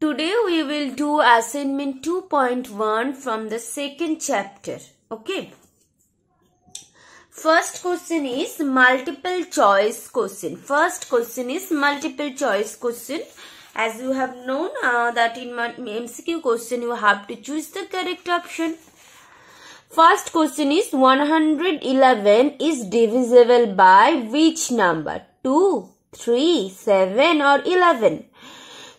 Today we will do assignment 2.1 from the second chapter. Okay. First question is multiple choice question. First question is multiple choice question. As you have known uh, that in MCQ question you have to choose the correct option. First question is 111 is divisible by which number? 2, 3, 7 or 11?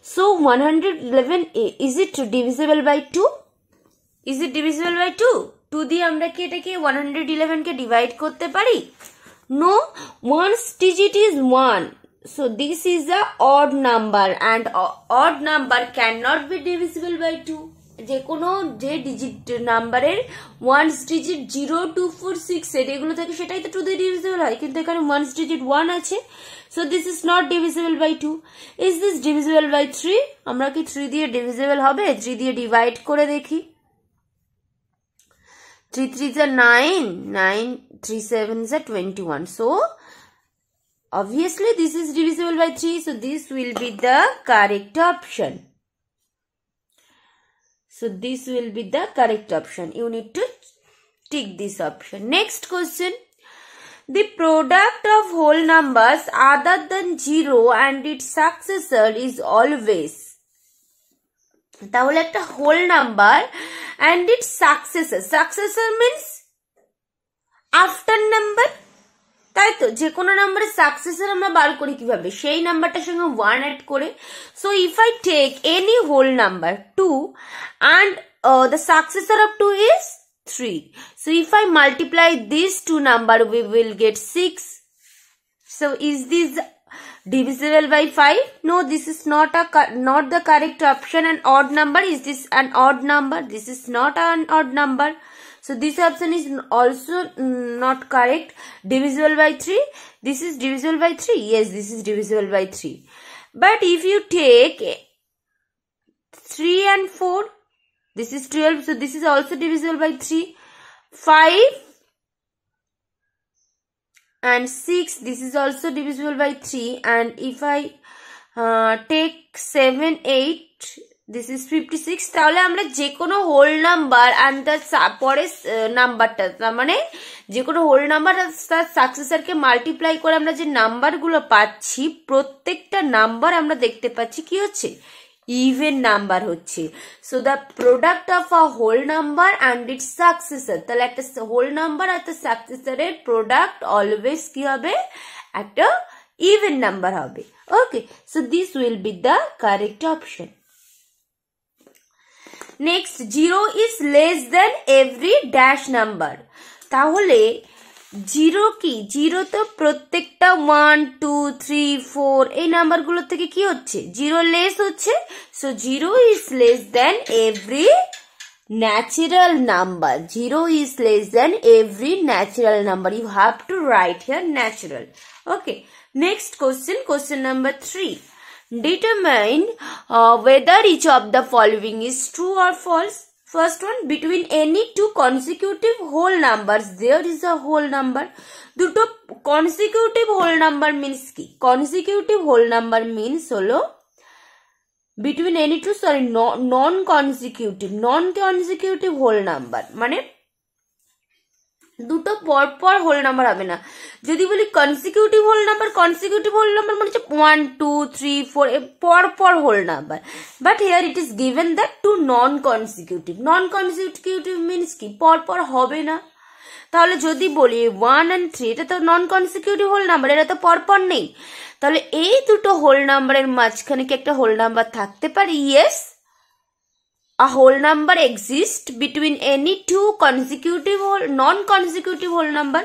So 111 is it divisible by 2? Is it divisible by 2? 2 the আমরা কি এটাকে 111 কে divide করতে pari? No, One's digit is 1. So this is a odd number and odd number cannot be divisible by 2. যে কোনো যে digit নাম্বারের ones digit zero two four six এর এগুলো থাকে সেটাই তো টু দি ডিভিজিবল হয় কিন্তু এখানে ওয়ানস ডিজিট ওয়ান আছে so this is not divisible by two is this divisible by three আমরা কি থ্রি দিয়ে ডিভিজেবল হবে থ্রি দিয়ে ডিভাইড করে দেখি থ্রি থ্রি যা নাইন নাইন থ্রি সেভেন যা twenty one so obviously this is divisible by three so this will be the correct option So this will be the correct option. You need to tick this option. Next question. The product of whole numbers other than 0 and its successor is always তাহলে একটা whole number and its Successor successor means after number তাই তো যে কোনো নাম্বারে সাকসেসের আমরা বার করি কিভাবে সেই নাম্বারটার সঙ্গে ওয়ান অ্যাড করে so if I take any whole number two and the successor of two is three so if I multiply this two number we will get six so is this divisible by 5 no this is not a not the correct option an odd number is this an odd number this is not an odd number so this option is also not correct. Divisible by 3. This is divisible by 3. Yes, this is divisible by 3. But if you take 3 and 4, this is 12. So this is also divisible by 3. 5 and 6. This is also divisible by 3. And if I uh, take 7, 8, this is fifty six তাহলে আমরা যে কোনো whole number and তার পরের নাম্বারটা তার মানে যে কোনো হোল নাম্বার তার সাকসেসারকে মাল্টিপ্লাই করে আমরা যে নাম্বারগুলো পাচ্ছি প্রত্যেকটা নাম্বার আমরা দেখতে পাচ্ছি কি হচ্ছে ইভেন নাম্বার হচ্ছে so the product of a whole number and its successor তাহলে একটা হোল নাম্বার আর তার সাকসেসারের প্রোডাক্ট অলওয়েজ কি হবে একটা ইভেন নাম্বার হবে okay so this will be the correct option next zero is less than every dash number তাহলে zero কি zero তো প্রত্যেকটা ওয়ান টু থ্রি ফোর এই নাম্বারগুলো থেকে কি হচ্ছে জিরো লেস হচ্ছে so zero is less than every natural number zero is less than every natural number you have to write here natural okay next question question number three Determine uh, whether each of the following is true or false. First one, between any two consecutive whole numbers, there is a whole number. দুটো consecutive whole number means কি consecutive whole number means solo between any two sorry non consecutive non consecutive whole number মানে দুটো পরপর whole number হবে না যদি বলি consecutive whole number consecutive whole number মানে হচ্ছে ওয়ান টু থ্রি ফোর পর পর whole number but here it is given that two non consecutive non consecutive means কি পরপর হবে না তাহলে যদি বলি ওয়ান অ্যান্ড থ্রি এটা তো নন কনসিকিউটিভ হোল নাম্বার এটা তো পরপর নেই তাহলে এই দুটো হোল নাম্বারের মাঝখানে কি একটা হোল নাম্বার থাকতে পারে yes a whole number exists between any two consecutive or non-consecutive whole number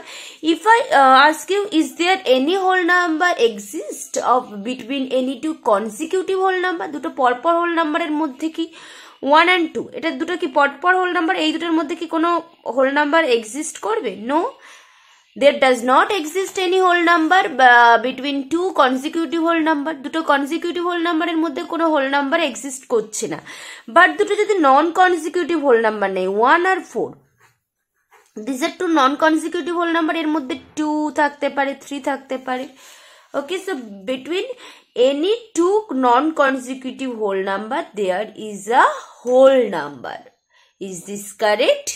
if i uh, ask you is there any whole number exist of between any two consecutive whole number দুটো পরপর whole number er moddhe ki 1 and 2 এটা দুটো কি পরপর whole number এই দুটোর মধ্যে কি কোনো whole number exist করবে no there does not exist any whole number between two consecutive whole number দুটো consecutive whole number এর মধ্যে কোনো whole number exist করছে না বাট দুটো যদি নন consecutive whole number নেই ওয়ান আর four this are two non consecutive whole number এর মধ্যে টু থাকতে পারে থ্রি থাকতে পারে okay so between any two non consecutive whole number there is a whole number is this correct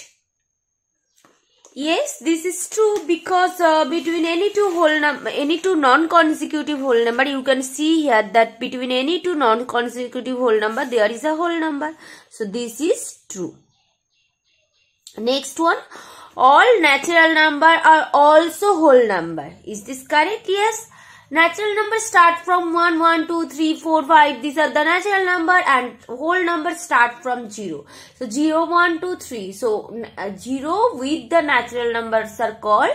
Yes, this is true because uh, between any two whole number, any two non-consecutive whole number, you can see here that between any two non-consecutive whole number, there is a whole number. So this is true. Next one, all natural number are also whole number. Is this correct? Yes. Natural numbers start from 1, 1, 2, 3, 4, 5. These are the natural number and whole numbers start from 0. So 0, 1, 2, 3. So uh, 0 with the natural numbers are called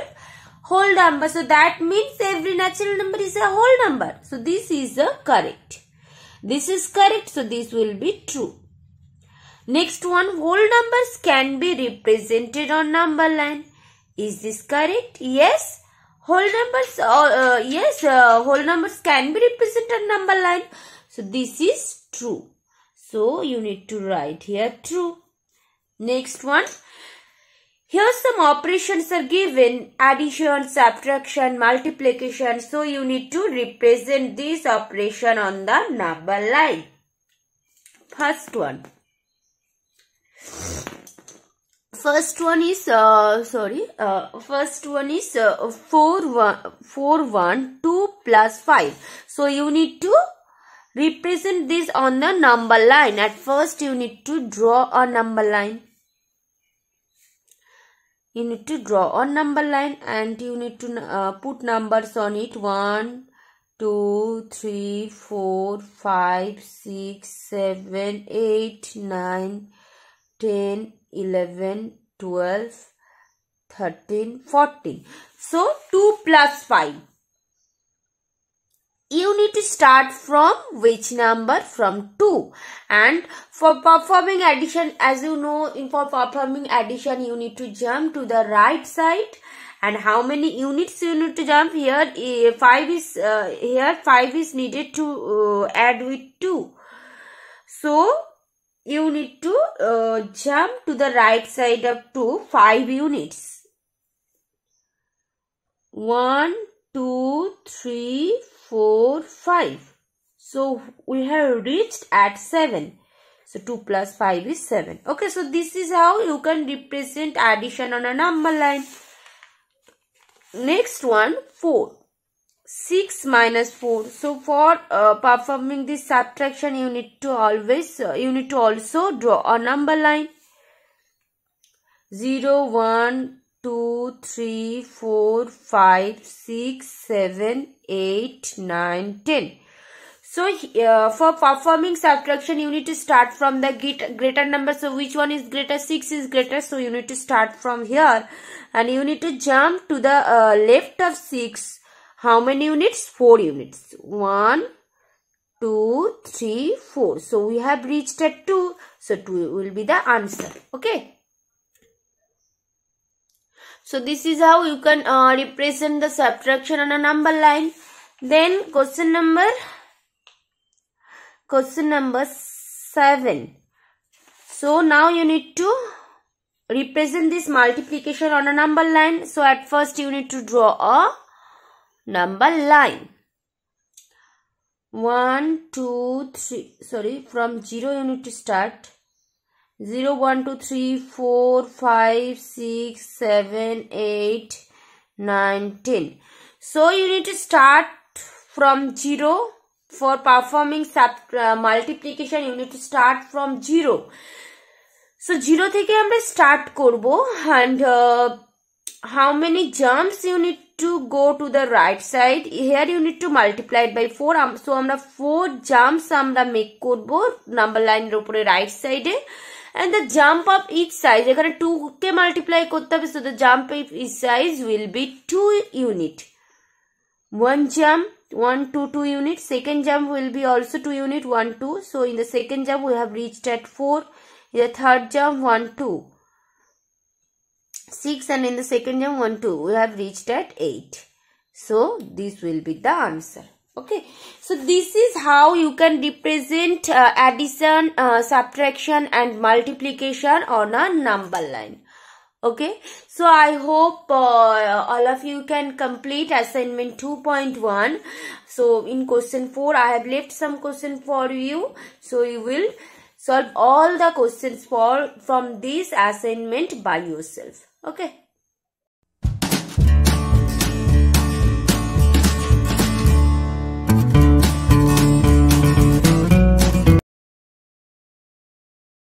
whole number. So that means every natural number is a whole number. So this is a correct. This is correct. So this will be true. Next one, whole numbers can be represented on number line. Is this correct? Yes whole numbers uh, uh yes uh, whole numbers can be represented number line so this is true so you need to write here true next one here some operations are given addition, subtraction, multiplication. So you need to represent this operation on the number line. First one first one is uh, sorry uh, first one is uh, 4 1 4 1 2 plus 5 so you need to represent this on the number line at first you need to draw a number line you need to draw a number line and you need to uh, put numbers on it 1 2 3 4 5 6 7 8 9 10, 11, 12, 13, 14. So 2 plus 5. You need to start from which number? From 2. And for performing addition, as you know, in for performing addition, you need to jump to the right side. And how many units you need to jump here? Eh, 5 is, uh, here 5 is needed to uh, add with 2. So, you need to uh, jump to the right side up to 5 units. 1, 2, 3, 4, 5. So we have reached at 7. So 2 plus 5 is 7. Okay, so this is how you can represent addition on a number line. Next one, 4. 6 minus 4 so for uh, performing this subtraction you need to always uh, you need to also draw a number line 0 1 2 3 4 5 6 7 8 9 10 so uh, for performing subtraction you need to start from the greater number so which one is greater 6 is greater so you need to start from here and you need to jump to the uh, left of 6 how many units? 4 units. 1, 2, 3, 4. So, we have reached at 2. So, 2 will be the answer. Okay. So, this is how you can uh, represent the subtraction on a number line. Then, question number, question number 7. So, now you need to represent this multiplication on a number line. So, at first you need to draw a number line. 1, 2, 3, sorry, from 0 you need to start. 0, 1, 2, 3, 4, 5, 6, 7, 8, 9, 10. So you need to start from 0 for performing sub, uh, multiplication you need to start from 0. So 0 theke amra start করব and uh, how many jumps you need to go to the right side here you need to multiply it by 4 um, so আমরা 4 jumps আমরা make করব number line উপরে right side, and the jump of each size এখানে 2 কে multiply, করতে so the jump of each size will be 2 unit one jump 1 2 2 unit second jump will be also 2 unit 1 2 so in the second jump we have reached at 4 in the third jump 1 2 6 and in the second jump 1 2 we have reached at 8 so this will be the answer okay so this is how you can represent uh, addition uh, subtraction and multiplication on a number line okay so i hope uh, all of you can complete assignment 2.1 so in question 4 i have left some question for you so you will solve all the questions for from this assignment by yourself Okay